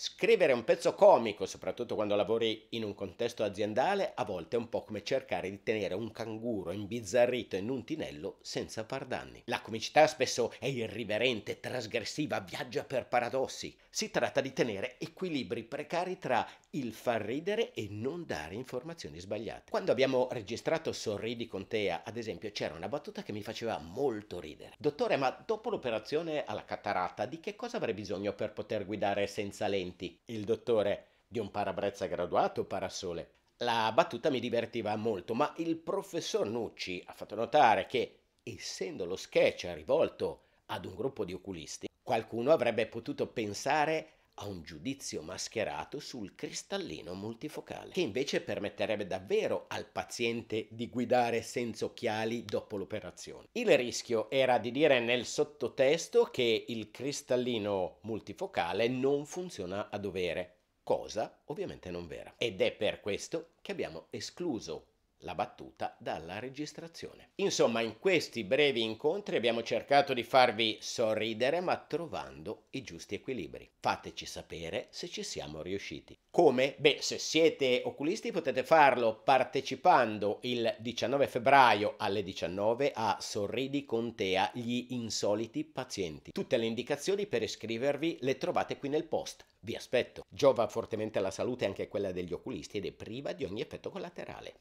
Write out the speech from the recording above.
Scrivere un pezzo comico, soprattutto quando lavori in un contesto aziendale, a volte è un po' come cercare di tenere un canguro imbizzarrito in un tinello senza far danni. La comicità spesso è irriverente, trasgressiva, viaggia per paradossi. Si tratta di tenere equilibri precari tra il far ridere e non dare informazioni sbagliate. Quando abbiamo registrato Sorridi con Tea, ad esempio, c'era una battuta che mi faceva molto ridere. Dottore, ma dopo l'operazione alla cataratta, di che cosa avrei bisogno per poter guidare senza lenti? studenti, il dottore di un parabrezza graduato parasole. La battuta mi divertiva molto, ma il professor Nucci ha fatto notare che, essendo lo sketch rivolto ad un gruppo di oculisti, qualcuno avrebbe potuto pensare a un giudizio mascherato sul cristallino multifocale, che invece permetterebbe davvero al paziente di guidare senza occhiali dopo l'operazione. Il rischio era di dire nel sottotesto che il cristallino multifocale non funziona a dovere, cosa ovviamente non vera. Ed è per questo che abbiamo escluso la battuta dalla registrazione. Insomma, in questi brevi incontri abbiamo cercato di farvi sorridere ma trovando i giusti equilibri. Fateci sapere se ci siamo riusciti. Come? Beh, se siete oculisti potete farlo partecipando il 19 febbraio alle 19 a Sorridi Contea gli insoliti pazienti. Tutte le indicazioni per iscrivervi le trovate qui nel post. Vi aspetto. Giova fortemente alla salute anche quella degli oculisti ed è priva di ogni effetto collaterale.